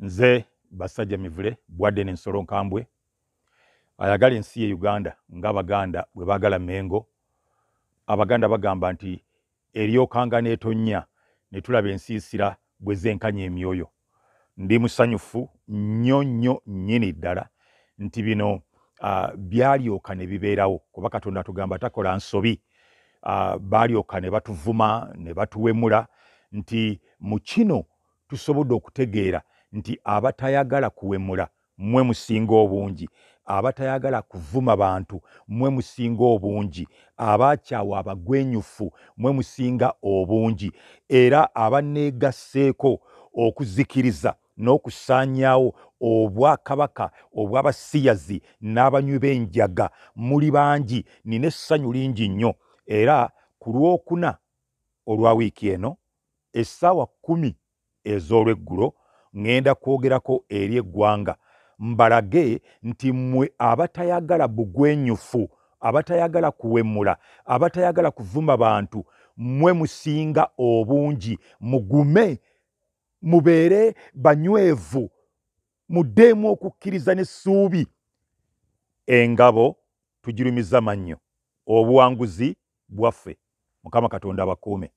nze basajja mivule bwadde nensolo nkambwe ayagala ensi ye uganda ngaabaganda bwe baagala mengo abaganda bagamba nti eryokanga netonnya ne tulaba ensiisira bwe zenkanya emyoyo ndi musanyufu nnyo nnyo nnyini ddala nti bino uh, byalyoka ne bibeerawo kuba katonda tugamba takola nsobi uh, baalyoka ne batuvuma ne batuwemula nti mu kino tusobodde okutegeera nti abatayagala kuwemula mmwe musinga obungi abatayagala kuvuma bantu mmwe musinga obungi abakyawa abagwenyufu mmwe musinga obungi era abaneegasseeko okuzikiriza n'okusaanyaawo obwakabaka obw'abasiyazi n'abanywi b'enjaga muli bangi nina essanyu lingi nnyo era ku lwokuna olwa wiiki eno essaawa kumi ez'olweggulo ŋŋenda kwogerako eri eggwanga mbalage nti mmwe abatayagala bugwenyufu abatayagala kuwemula abatayagala kuvuma bantu mmwe musinga obungi mugume mubeere banywevu muddeemu okukkiriza n'essuubi engabo tugirumiza mannyo obuwanguzi bwaffe mukama katonda abakuume